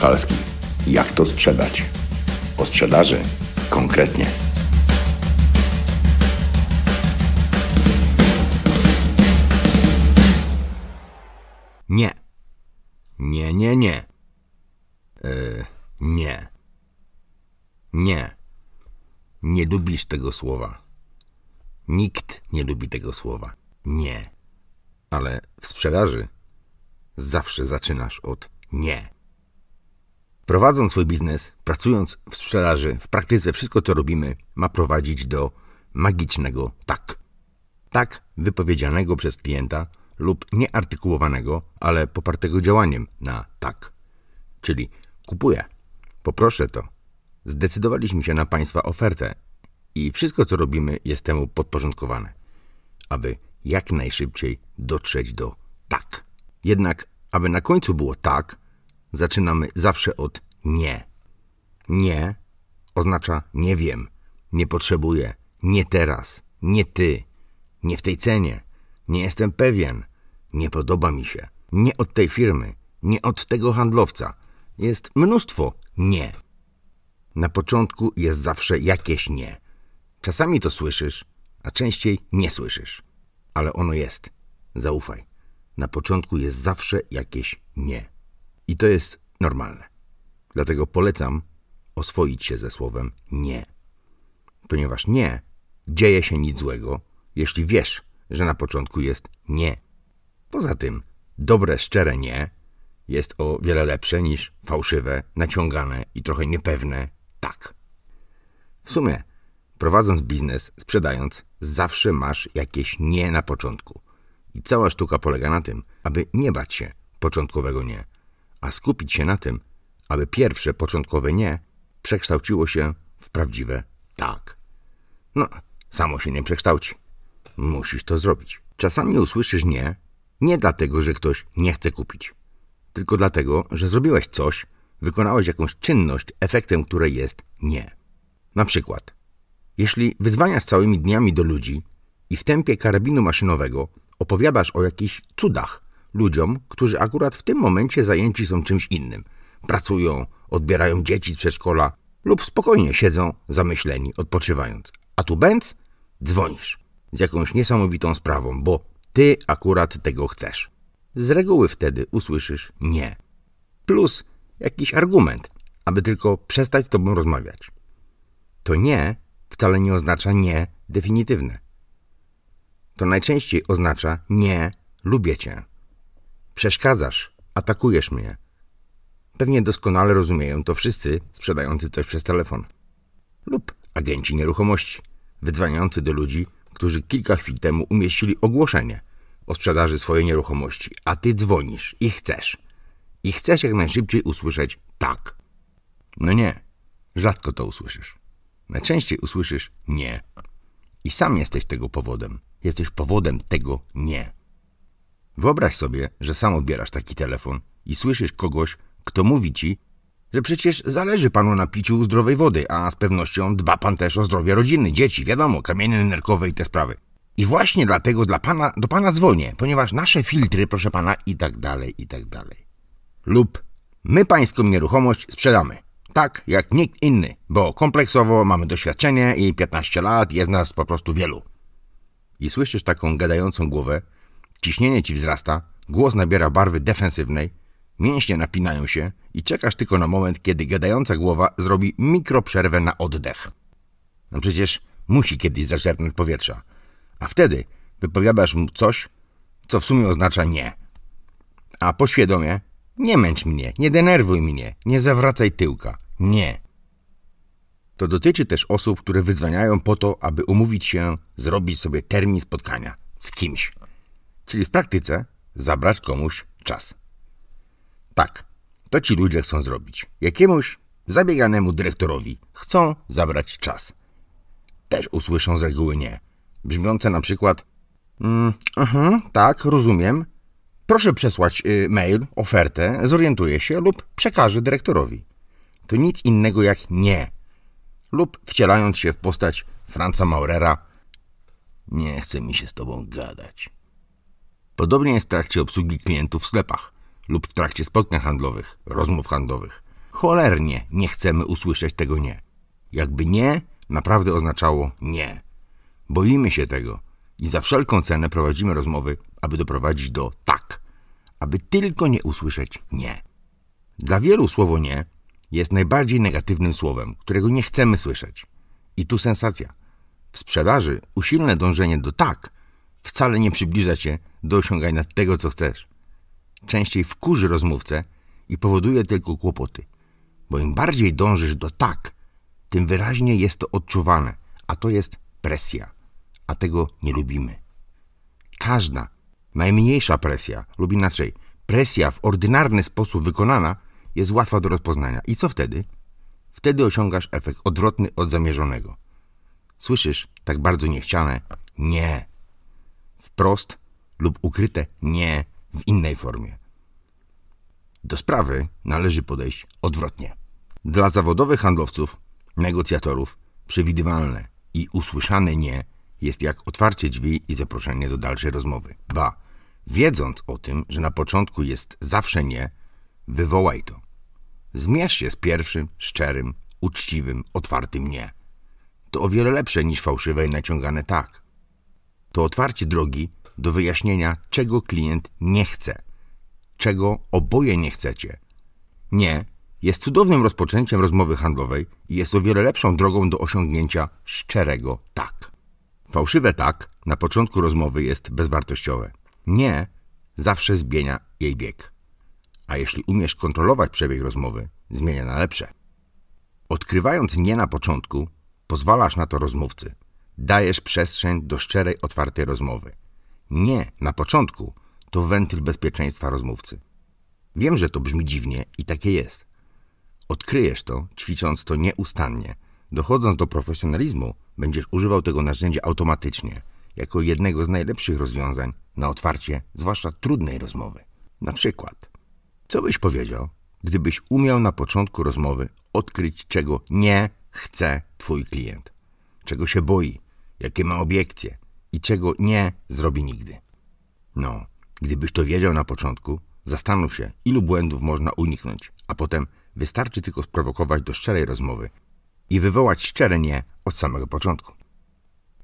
Kalski. Jak to sprzedać? O sprzedaży konkretnie. Nie. Nie, nie, nie. Yy, nie. Nie. Nie lubisz tego słowa. Nikt nie lubi tego słowa. Nie. Ale w sprzedaży zawsze zaczynasz od nie. Prowadząc swój biznes, pracując w sprzedaży, w praktyce wszystko co robimy ma prowadzić do magicznego tak. Tak wypowiedzianego przez klienta lub nieartykułowanego, ale popartego działaniem na tak. Czyli kupuję, poproszę to. Zdecydowaliśmy się na Państwa ofertę i wszystko co robimy jest temu podporządkowane, aby jak najszybciej dotrzeć do tak. Jednak, aby na końcu było tak, zaczynamy zawsze od nie. Nie oznacza nie wiem, nie potrzebuję, nie teraz, nie ty, nie w tej cenie, nie jestem pewien, nie podoba mi się, nie od tej firmy, nie od tego handlowca. Jest mnóstwo nie. Na początku jest zawsze jakieś nie. Czasami to słyszysz, a częściej nie słyszysz. Ale ono jest. Zaufaj. Na początku jest zawsze jakieś nie. I to jest normalne. Dlatego polecam oswoić się ze słowem nie. Ponieważ nie dzieje się nic złego, jeśli wiesz, że na początku jest nie. Poza tym, dobre, szczere nie jest o wiele lepsze niż fałszywe, naciągane i trochę niepewne tak. W sumie, prowadząc biznes, sprzedając, zawsze masz jakieś nie na początku. I cała sztuka polega na tym, aby nie bać się początkowego nie, a skupić się na tym, aby pierwsze początkowe nie przekształciło się w prawdziwe tak. No, samo się nie przekształci. Musisz to zrobić. Czasami usłyszysz nie, nie dlatego, że ktoś nie chce kupić, tylko dlatego, że zrobiłeś coś, wykonałeś jakąś czynność, efektem której jest nie. Na przykład, jeśli wyzwaniasz całymi dniami do ludzi i w tempie karabinu maszynowego opowiadasz o jakichś cudach ludziom, którzy akurat w tym momencie zajęci są czymś innym – pracują, odbierają dzieci z przedszkola lub spokojnie siedzą zamyśleni, odpoczywając. A tu bęc, dzwonisz z jakąś niesamowitą sprawą, bo ty akurat tego chcesz. Z reguły wtedy usłyszysz nie. Plus jakiś argument, aby tylko przestać z tobą rozmawiać. To nie wcale nie oznacza nie definitywne. To najczęściej oznacza nie lubię cię. Przeszkadzasz, atakujesz mnie, Pewnie doskonale rozumieją to wszyscy sprzedający coś przez telefon. Lub agenci nieruchomości, wydzwaniający do ludzi, którzy kilka chwil temu umieścili ogłoszenie o sprzedaży swojej nieruchomości, a ty dzwonisz i chcesz. I chcesz jak najszybciej usłyszeć tak. No nie, rzadko to usłyszysz. Najczęściej usłyszysz nie. I sam jesteś tego powodem. Jesteś powodem tego nie. Wyobraź sobie, że sam obierasz taki telefon i słyszysz kogoś, kto mówi ci, że przecież zależy panu na piciu zdrowej wody, a z pewnością dba pan też o zdrowie rodziny, dzieci, wiadomo, kamienie nerkowe i te sprawy. I właśnie dlatego dla pana, do pana dzwonię, ponieważ nasze filtry, proszę pana, i tak dalej, i tak dalej. Lub my pańską nieruchomość sprzedamy. Tak, jak nikt inny, bo kompleksowo mamy doświadczenie i 15 lat, jest nas po prostu wielu. I słyszysz taką gadającą głowę, ciśnienie ci wzrasta, głos nabiera barwy defensywnej, Mięśnie napinają się i czekasz tylko na moment, kiedy gadająca głowa zrobi mikroprzerwę na oddech. No przecież musi kiedyś zaczerpnąć powietrza. A wtedy wypowiadasz mu coś, co w sumie oznacza nie. A poświadomie, nie męcz mnie, nie denerwuj mnie, nie zawracaj tyłka. Nie. To dotyczy też osób, które wyzwaniają po to, aby umówić się, zrobić sobie termin spotkania z kimś. Czyli w praktyce zabrać komuś czas. Tak, to ci ludzie chcą zrobić. Jakiemuś zabieganemu dyrektorowi chcą zabrać czas. Też usłyszą z reguły nie. Brzmiące na przykład mm, uh -huh, tak, rozumiem. Proszę przesłać y, mail, ofertę, zorientuję się lub przekażę dyrektorowi. To nic innego jak nie. Lub wcielając się w postać Franca Maurera nie chce mi się z tobą gadać. Podobnie jest w trakcie obsługi klientów w sklepach lub w trakcie spotkań handlowych, rozmów handlowych. Cholernie nie chcemy usłyszeć tego nie. Jakby nie, naprawdę oznaczało nie. Boimy się tego i za wszelką cenę prowadzimy rozmowy, aby doprowadzić do tak, aby tylko nie usłyszeć nie. Dla wielu słowo nie jest najbardziej negatywnym słowem, którego nie chcemy słyszeć. I tu sensacja. W sprzedaży usilne dążenie do tak wcale nie przybliża cię do osiągania tego, co chcesz częściej wkurzy rozmówcę i powoduje tylko kłopoty. Bo im bardziej dążysz do tak, tym wyraźniej jest to odczuwane, a to jest presja, a tego nie lubimy. Każda, najmniejsza presja, lub inaczej, presja w ordynarny sposób wykonana jest łatwa do rozpoznania. I co wtedy? Wtedy osiągasz efekt odwrotny od zamierzonego. Słyszysz tak bardzo niechciane nie, wprost lub ukryte nie w innej formie. Do sprawy należy podejść odwrotnie. Dla zawodowych handlowców, negocjatorów, przewidywalne i usłyszane nie jest jak otwarcie drzwi i zaproszenie do dalszej rozmowy. Ba, Wiedząc o tym, że na początku jest zawsze nie, wywołaj to. Zmierz się z pierwszym, szczerym, uczciwym, otwartym nie. To o wiele lepsze niż fałszywe i naciągane tak. To otwarcie drogi do wyjaśnienia, czego klient nie chce, czego oboje nie chcecie. Nie jest cudownym rozpoczęciem rozmowy handlowej i jest o wiele lepszą drogą do osiągnięcia szczerego tak. Fałszywe tak na początku rozmowy jest bezwartościowe. Nie zawsze zmienia jej bieg. A jeśli umiesz kontrolować przebieg rozmowy, zmienia na lepsze. Odkrywając nie na początku, pozwalasz na to rozmówcy. Dajesz przestrzeń do szczerej, otwartej rozmowy. Nie, na początku to wentyl bezpieczeństwa rozmówcy. Wiem, że to brzmi dziwnie i takie jest. Odkryjesz to, ćwicząc to nieustannie. Dochodząc do profesjonalizmu, będziesz używał tego narzędzia automatycznie, jako jednego z najlepszych rozwiązań na otwarcie, zwłaszcza trudnej rozmowy. Na przykład, co byś powiedział, gdybyś umiał na początku rozmowy odkryć, czego nie chce twój klient, czego się boi, jakie ma obiekcje, i czego nie zrobi nigdy. No, gdybyś to wiedział na początku, zastanów się, ilu błędów można uniknąć, a potem wystarczy tylko sprowokować do szczerej rozmowy i wywołać szczere nie od samego początku.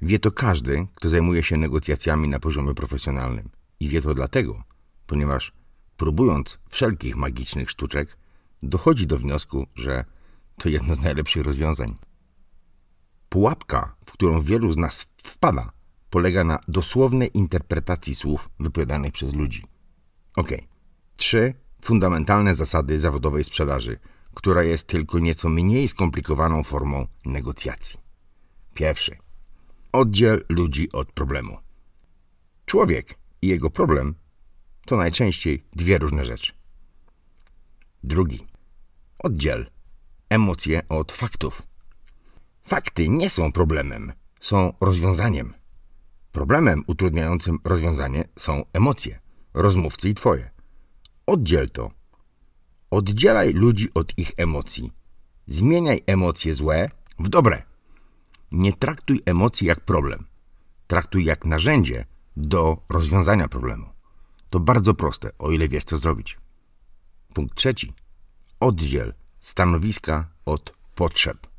Wie to każdy, kto zajmuje się negocjacjami na poziomie profesjonalnym. I wie to dlatego, ponieważ próbując wszelkich magicznych sztuczek, dochodzi do wniosku, że to jedno z najlepszych rozwiązań. Pułapka, w którą wielu z nas wpada, polega na dosłownej interpretacji słów wypowiadanych przez ludzi. Ok. Trzy fundamentalne zasady zawodowej sprzedaży, która jest tylko nieco mniej skomplikowaną formą negocjacji. Pierwszy. Oddziel ludzi od problemu. Człowiek i jego problem to najczęściej dwie różne rzeczy. Drugi. Oddziel emocje od faktów. Fakty nie są problemem, są rozwiązaniem. Problemem utrudniającym rozwiązanie są emocje, rozmówcy i twoje. Oddziel to. Oddzielaj ludzi od ich emocji. Zmieniaj emocje złe w dobre. Nie traktuj emocji jak problem. Traktuj jak narzędzie do rozwiązania problemu. To bardzo proste, o ile wiesz co zrobić. Punkt trzeci. Oddziel stanowiska od potrzeb.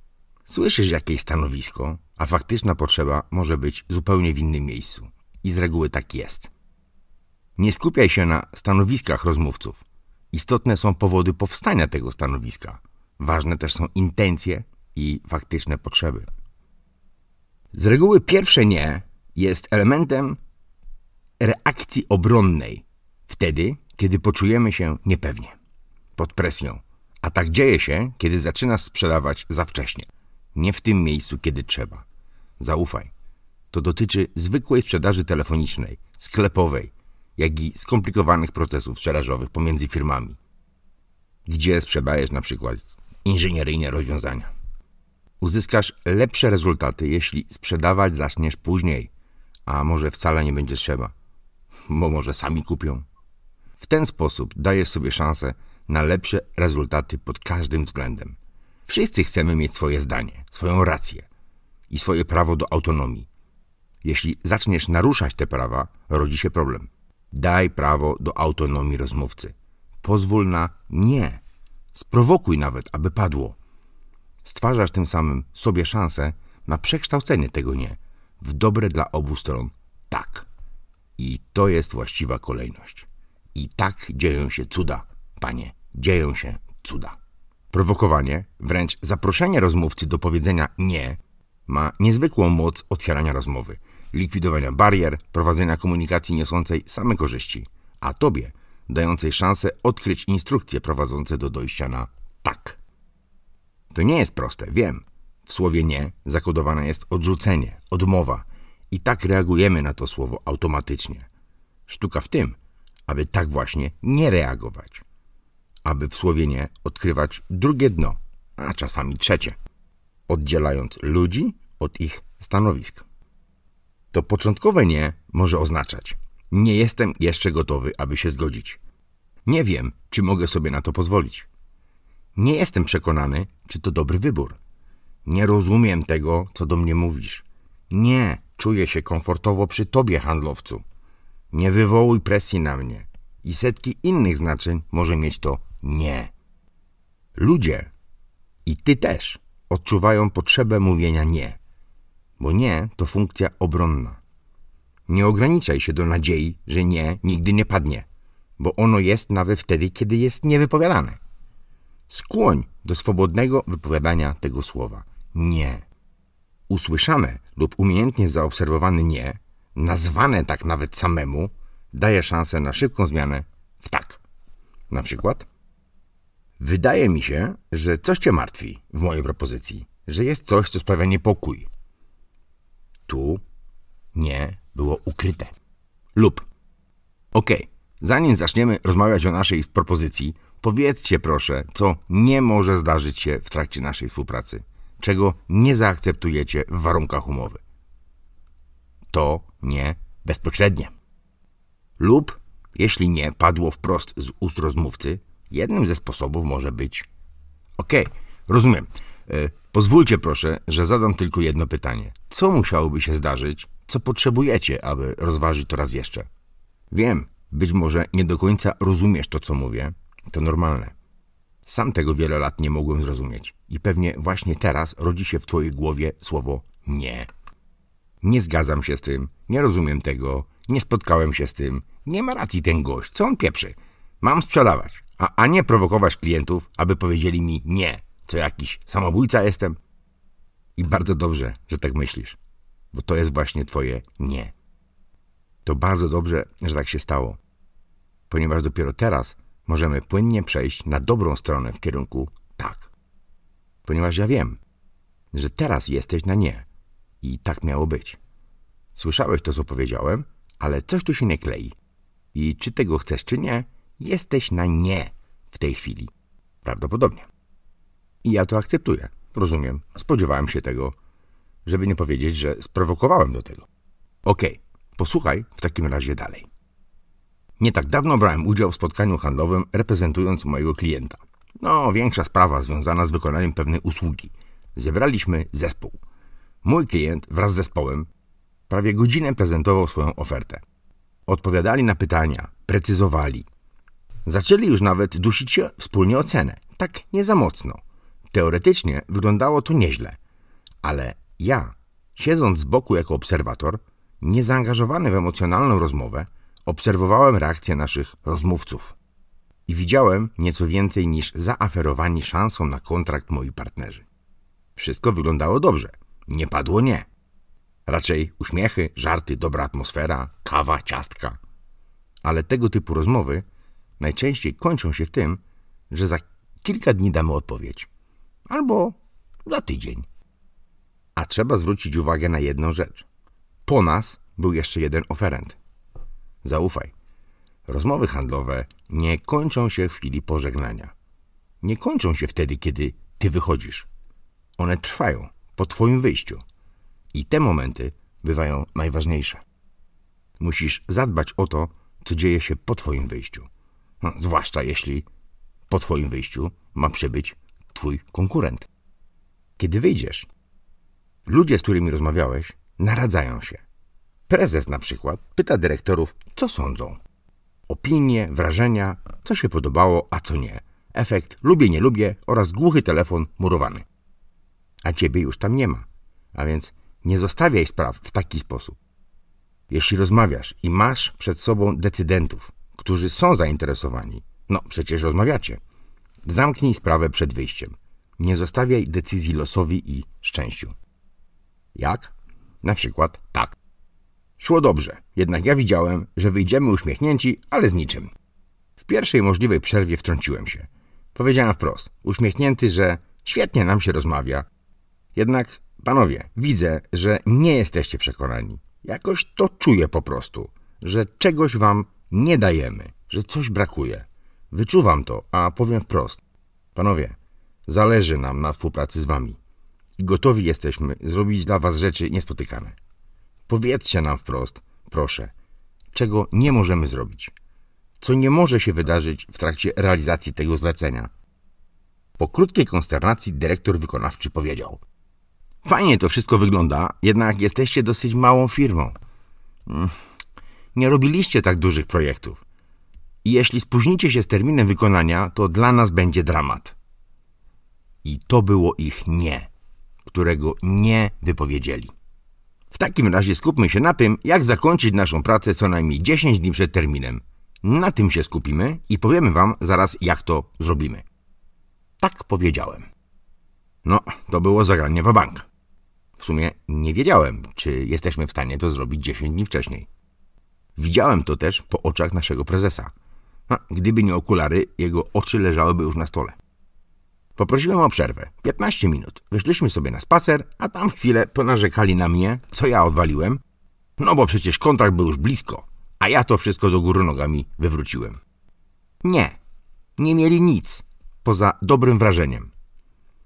Słyszysz jakieś stanowisko, a faktyczna potrzeba może być zupełnie w innym miejscu. I z reguły tak jest. Nie skupiaj się na stanowiskach rozmówców. Istotne są powody powstania tego stanowiska. Ważne też są intencje i faktyczne potrzeby. Z reguły pierwsze nie jest elementem reakcji obronnej, wtedy, kiedy poczujemy się niepewnie, pod presją. A tak dzieje się, kiedy zaczynasz sprzedawać za wcześnie nie w tym miejscu, kiedy trzeba. Zaufaj. To dotyczy zwykłej sprzedaży telefonicznej, sklepowej, jak i skomplikowanych procesów sprzedażowych pomiędzy firmami, gdzie sprzedajesz na przykład inżynieryjne rozwiązania. Uzyskasz lepsze rezultaty, jeśli sprzedawać zaczniesz później, a może wcale nie będzie trzeba, bo może sami kupią. W ten sposób dajesz sobie szansę na lepsze rezultaty pod każdym względem. Wszyscy chcemy mieć swoje zdanie, swoją rację i swoje prawo do autonomii. Jeśli zaczniesz naruszać te prawa, rodzi się problem. Daj prawo do autonomii rozmówcy. Pozwól na nie. Sprowokuj nawet, aby padło. Stwarzasz tym samym sobie szansę na przekształcenie tego nie w dobre dla obu stron tak. I to jest właściwa kolejność. I tak dzieją się cuda, panie. Dzieją się cuda. Prowokowanie, wręcz zaproszenie rozmówcy do powiedzenia nie, ma niezwykłą moc otwierania rozmowy, likwidowania barier, prowadzenia komunikacji niosącej same korzyści, a tobie dającej szansę odkryć instrukcje prowadzące do dojścia na tak. To nie jest proste, wiem. W słowie nie zakodowane jest odrzucenie, odmowa i tak reagujemy na to słowo automatycznie. Sztuka w tym, aby tak właśnie nie reagować aby w nie odkrywać drugie dno, a czasami trzecie, oddzielając ludzi od ich stanowisk. To początkowe nie może oznaczać nie jestem jeszcze gotowy, aby się zgodzić. Nie wiem, czy mogę sobie na to pozwolić. Nie jestem przekonany, czy to dobry wybór. Nie rozumiem tego, co do mnie mówisz. Nie czuję się komfortowo przy tobie, handlowcu. Nie wywołuj presji na mnie. I setki innych znaczeń może mieć to nie. Ludzie i ty też odczuwają potrzebę mówienia nie, bo nie to funkcja obronna. Nie ograniczaj się do nadziei, że nie nigdy nie padnie, bo ono jest nawet wtedy, kiedy jest niewypowiadane. Skłoń do swobodnego wypowiadania tego słowa nie. Usłyszane lub umiejętnie zaobserwowane nie, nazwane tak nawet samemu, daje szansę na szybką zmianę w tak. Na przykład Wydaje mi się, że coś cię martwi w mojej propozycji, że jest coś, co sprawia niepokój. Tu nie było ukryte. Lub okej, okay, zanim zaczniemy rozmawiać o naszej propozycji, powiedzcie proszę, co nie może zdarzyć się w trakcie naszej współpracy, czego nie zaakceptujecie w warunkach umowy. To nie bezpośrednie. Lub, jeśli nie padło wprost z ust rozmówcy, Jednym ze sposobów może być. Okej, okay, rozumiem. E, pozwólcie proszę, że zadam tylko jedno pytanie. Co musiałoby się zdarzyć, co potrzebujecie, aby rozważyć to raz jeszcze? Wiem, być może nie do końca rozumiesz to, co mówię. To normalne. Sam tego wiele lat nie mogłem zrozumieć. I pewnie właśnie teraz rodzi się w twojej głowie słowo nie. Nie zgadzam się z tym, nie rozumiem tego, nie spotkałem się z tym. Nie ma racji ten gość, co on pieprzy? Mam sprzedawać a, a nie prowokować klientów, aby powiedzieli mi nie, co jakiś samobójca jestem. I bardzo dobrze, że tak myślisz, bo to jest właśnie twoje nie. To bardzo dobrze, że tak się stało, ponieważ dopiero teraz możemy płynnie przejść na dobrą stronę w kierunku tak. Ponieważ ja wiem, że teraz jesteś na nie i tak miało być. Słyszałeś to, co powiedziałem, ale coś tu się nie klei. I czy tego chcesz, czy nie, Jesteś na nie w tej chwili. Prawdopodobnie. I ja to akceptuję. Rozumiem. Spodziewałem się tego, żeby nie powiedzieć, że sprowokowałem do tego. Okej, okay. posłuchaj w takim razie dalej. Nie tak dawno brałem udział w spotkaniu handlowym reprezentując mojego klienta. No, większa sprawa związana z wykonaniem pewnej usługi. Zebraliśmy zespół. Mój klient wraz z zespołem prawie godzinę prezentował swoją ofertę. Odpowiadali na pytania, precyzowali, Zaczęli już nawet dusić się wspólnie o cenę. Tak nie za mocno. Teoretycznie wyglądało to nieźle. Ale ja, siedząc z boku jako obserwator, niezaangażowany w emocjonalną rozmowę, obserwowałem reakcję naszych rozmówców. I widziałem nieco więcej niż zaaferowani szansą na kontrakt moi partnerzy. Wszystko wyglądało dobrze. Nie padło nie. Raczej uśmiechy, żarty, dobra atmosfera, kawa, ciastka. Ale tego typu rozmowy najczęściej kończą się tym, że za kilka dni damy odpowiedź albo za tydzień. A trzeba zwrócić uwagę na jedną rzecz. Po nas był jeszcze jeden oferent. Zaufaj. Rozmowy handlowe nie kończą się w chwili pożegnania. Nie kończą się wtedy, kiedy ty wychodzisz. One trwają po twoim wyjściu. I te momenty bywają najważniejsze. Musisz zadbać o to, co dzieje się po twoim wyjściu. No, zwłaszcza jeśli po twoim wyjściu ma przybyć twój konkurent. Kiedy wyjdziesz, ludzie, z którymi rozmawiałeś, naradzają się. Prezes na przykład pyta dyrektorów, co sądzą. Opinie, wrażenia, co się podobało, a co nie. Efekt lubię, nie lubię oraz głuchy telefon murowany. A ciebie już tam nie ma, a więc nie zostawiaj spraw w taki sposób. Jeśli rozmawiasz i masz przed sobą decydentów, którzy są zainteresowani. No, przecież rozmawiacie. Zamknij sprawę przed wyjściem. Nie zostawiaj decyzji losowi i szczęściu. Jak? Na przykład tak. Szło dobrze, jednak ja widziałem, że wyjdziemy uśmiechnięci, ale z niczym. W pierwszej możliwej przerwie wtrąciłem się. Powiedziałem wprost, uśmiechnięty, że świetnie nam się rozmawia. Jednak, panowie, widzę, że nie jesteście przekonani. Jakoś to czuję po prostu, że czegoś wam nie dajemy, że coś brakuje. Wyczuwam to, a powiem wprost. Panowie, zależy nam na współpracy z wami i gotowi jesteśmy zrobić dla was rzeczy niespotykane. Powiedzcie nam wprost, proszę, czego nie możemy zrobić, co nie może się wydarzyć w trakcie realizacji tego zlecenia. Po krótkiej konsternacji dyrektor wykonawczy powiedział: Fajnie to wszystko wygląda, jednak jesteście dosyć małą firmą. Mm, nie robiliście tak dużych projektów. I jeśli spóźnicie się z terminem wykonania, to dla nas będzie dramat. I to było ich nie, którego nie wypowiedzieli. W takim razie skupmy się na tym, jak zakończyć naszą pracę co najmniej 10 dni przed terminem. Na tym się skupimy i powiemy Wam zaraz, jak to zrobimy. Tak powiedziałem. No, to było zagranie w bank. W sumie nie wiedziałem, czy jesteśmy w stanie to zrobić 10 dni wcześniej. Widziałem to też po oczach naszego prezesa. A gdyby nie okulary, jego oczy leżałyby już na stole. Poprosiłem o przerwę. 15 minut. Wyszliśmy sobie na spacer, a tam chwilę ponarzekali na mnie, co ja odwaliłem. No bo przecież kontrakt był już blisko, a ja to wszystko do góry nogami wywróciłem. Nie, nie mieli nic poza dobrym wrażeniem.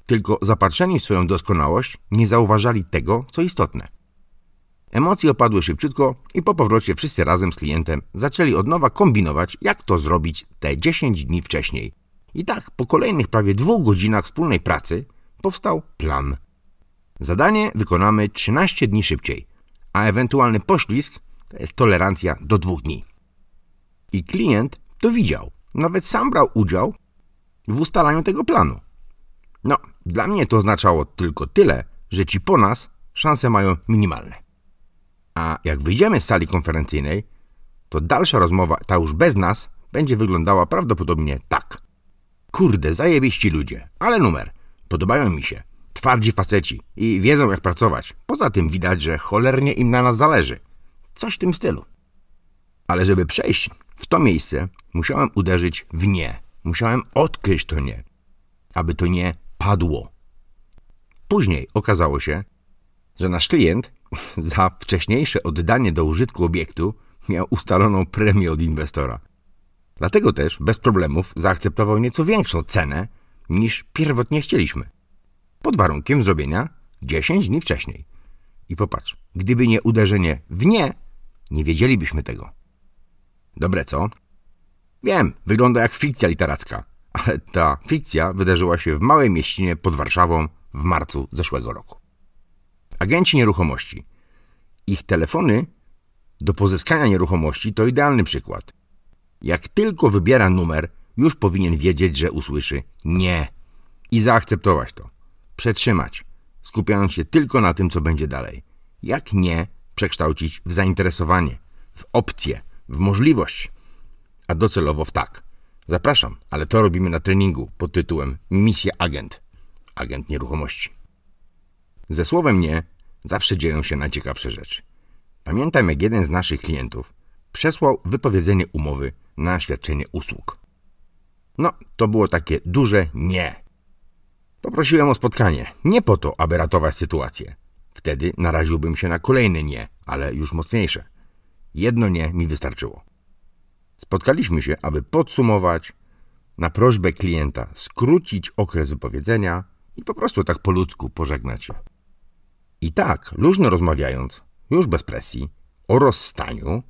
Tylko zapatrzeni w swoją doskonałość nie zauważali tego, co istotne. Emocje opadły szybciutko i po powrocie wszyscy razem z klientem zaczęli od nowa kombinować, jak to zrobić te 10 dni wcześniej. I tak po kolejnych prawie dwóch godzinach wspólnej pracy powstał plan. Zadanie wykonamy 13 dni szybciej, a ewentualny poślizg to jest tolerancja do dwóch dni. I klient to widział, nawet sam brał udział w ustalaniu tego planu. No, dla mnie to oznaczało tylko tyle, że ci po nas szanse mają minimalne. A jak wyjdziemy z sali konferencyjnej, to dalsza rozmowa, ta już bez nas, będzie wyglądała prawdopodobnie tak. Kurde, zajebiści ludzie, ale numer. Podobają mi się. Twardzi faceci i wiedzą jak pracować. Poza tym widać, że cholernie im na nas zależy. Coś w tym stylu. Ale żeby przejść w to miejsce, musiałem uderzyć w nie. Musiałem odkryć to nie, aby to nie padło. Później okazało się, że nasz klient za wcześniejsze oddanie do użytku obiektu miał ustaloną premię od inwestora. Dlatego też bez problemów zaakceptował nieco większą cenę niż pierwotnie chcieliśmy. Pod warunkiem zrobienia 10 dni wcześniej. I popatrz, gdyby nie uderzenie w nie, nie wiedzielibyśmy tego. Dobre co? Wiem, wygląda jak fikcja literacka, ale ta fikcja wydarzyła się w małej mieścinie pod Warszawą w marcu zeszłego roku agenci nieruchomości. Ich telefony do pozyskania nieruchomości to idealny przykład. Jak tylko wybiera numer, już powinien wiedzieć, że usłyszy nie i zaakceptować to. Przetrzymać, skupiając się tylko na tym, co będzie dalej. Jak nie przekształcić w zainteresowanie, w opcję, w możliwość, a docelowo w tak. Zapraszam, ale to robimy na treningu pod tytułem Misja Agent. Agent nieruchomości. Ze słowem nie zawsze dzieją się najciekawsze rzeczy. Pamiętam, jak jeden z naszych klientów przesłał wypowiedzenie umowy na świadczenie usług. No, to było takie duże nie. Poprosiłem o spotkanie, nie po to, aby ratować sytuację. Wtedy naraziłbym się na kolejne nie, ale już mocniejsze. Jedno nie mi wystarczyło. Spotkaliśmy się, aby podsumować, na prośbę klienta skrócić okres wypowiedzenia i po prostu tak po ludzku pożegnać się. I tak, luźno rozmawiając, już bez presji, o rozstaniu,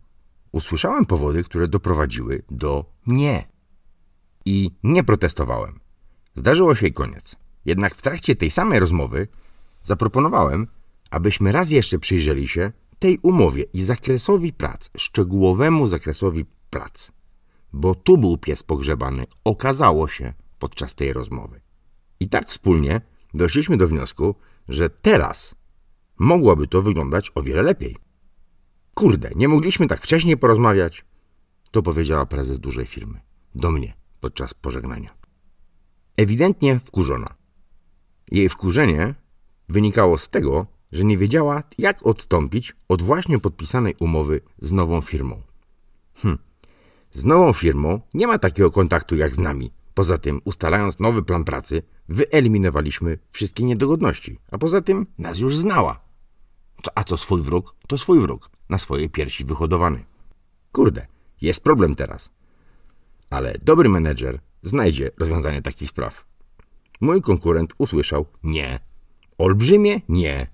usłyszałem powody, które doprowadziły do nie. I nie protestowałem. Zdarzyło się i koniec. Jednak w trakcie tej samej rozmowy zaproponowałem, abyśmy raz jeszcze przyjrzeli się tej umowie i zakresowi prac, szczegółowemu zakresowi prac. Bo tu był pies pogrzebany, okazało się podczas tej rozmowy. I tak wspólnie doszliśmy do wniosku, że teraz mogłoby to wyglądać o wiele lepiej. Kurde, nie mogliśmy tak wcześniej porozmawiać. To powiedziała prezes dużej firmy. Do mnie podczas pożegnania. Ewidentnie wkurzona. Jej wkurzenie wynikało z tego, że nie wiedziała, jak odstąpić od właśnie podpisanej umowy z nową firmą. Hm. Z nową firmą nie ma takiego kontaktu jak z nami. Poza tym, ustalając nowy plan pracy, wyeliminowaliśmy wszystkie niedogodności, a poza tym nas już znała. A co swój wróg, to swój wróg, na swojej piersi wyhodowany. Kurde, jest problem teraz. Ale dobry menedżer znajdzie rozwiązanie takich spraw. Mój konkurent usłyszał nie. Olbrzymie nie.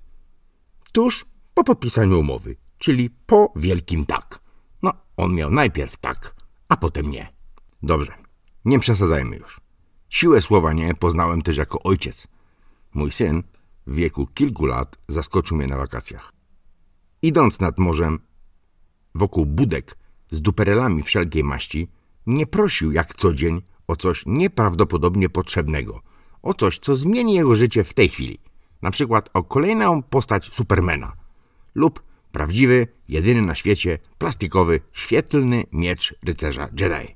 Tuż po podpisaniu umowy, czyli po wielkim tak. No, on miał najpierw tak, a potem nie. Dobrze, nie przesadzajmy już. Siłę słowa nie poznałem też jako ojciec. Mój syn w wieku kilku lat zaskoczył mnie na wakacjach. Idąc nad morzem, wokół budek z duperelami wszelkiej maści, nie prosił jak co dzień o coś nieprawdopodobnie potrzebnego, o coś, co zmieni jego życie w tej chwili, na przykład o kolejną postać Supermana lub prawdziwy, jedyny na świecie, plastikowy, świetlny miecz rycerza Jedi.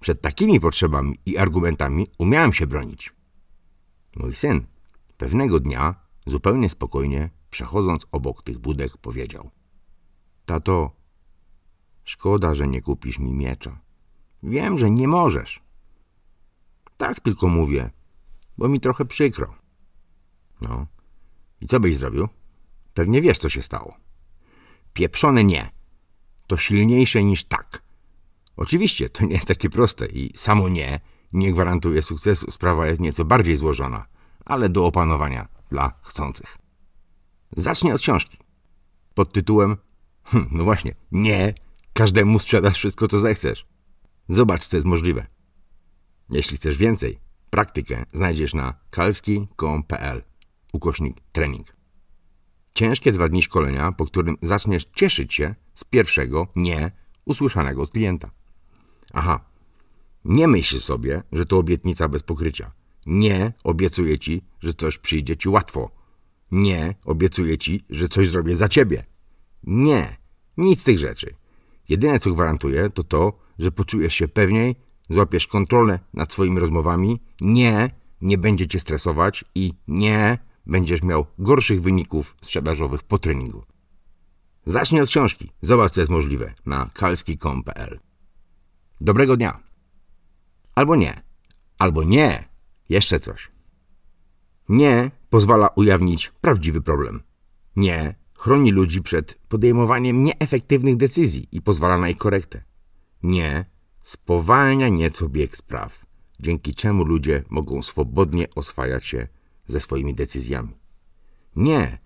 Przed takimi potrzebami i argumentami umiałem się bronić. Mój syn Pewnego dnia, zupełnie spokojnie, przechodząc obok tych budek, powiedział – Tato, szkoda, że nie kupisz mi miecza. Wiem, że nie możesz. Tak tylko mówię, bo mi trochę przykro. No, i co byś zrobił? Pewnie wiesz, co się stało. Pieprzone nie. To silniejsze niż tak. Oczywiście, to nie jest takie proste i samo nie nie gwarantuje sukcesu. Sprawa jest nieco bardziej złożona ale do opanowania dla chcących. Zacznij od książki. Pod tytułem, hm, no właśnie, nie, każdemu sprzedasz wszystko, co zechcesz. Zobacz, co jest możliwe. Jeśli chcesz więcej, praktykę znajdziesz na kalskicompl ukośnik trening. Ciężkie dwa dni szkolenia, po którym zaczniesz cieszyć się z pierwszego nie usłyszanego od klienta. Aha, nie myśl sobie, że to obietnica bez pokrycia – nie obiecuję ci, że coś przyjdzie ci łatwo. Nie obiecuję ci, że coś zrobię za ciebie. Nie, nic z tych rzeczy. Jedyne co gwarantuję to to, że poczujesz się pewniej, złapiesz kontrolę nad swoimi rozmowami, nie, nie będzie cię stresować i nie, będziesz miał gorszych wyników sprzedażowych po treningu. Zacznij od książki. Zobacz, co jest możliwe na kalski.com.pl. Dobrego dnia. Albo nie. Albo nie. Jeszcze coś. Nie pozwala ujawnić prawdziwy problem. Nie chroni ludzi przed podejmowaniem nieefektywnych decyzji i pozwala na ich korektę. Nie spowalnia nieco bieg spraw, dzięki czemu ludzie mogą swobodnie oswajać się ze swoimi decyzjami. Nie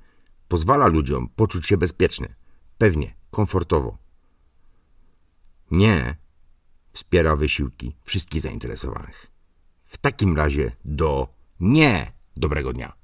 pozwala ludziom poczuć się bezpiecznie, pewnie, komfortowo. Nie wspiera wysiłki wszystkich zainteresowanych. W takim razie do nie dobrego dnia.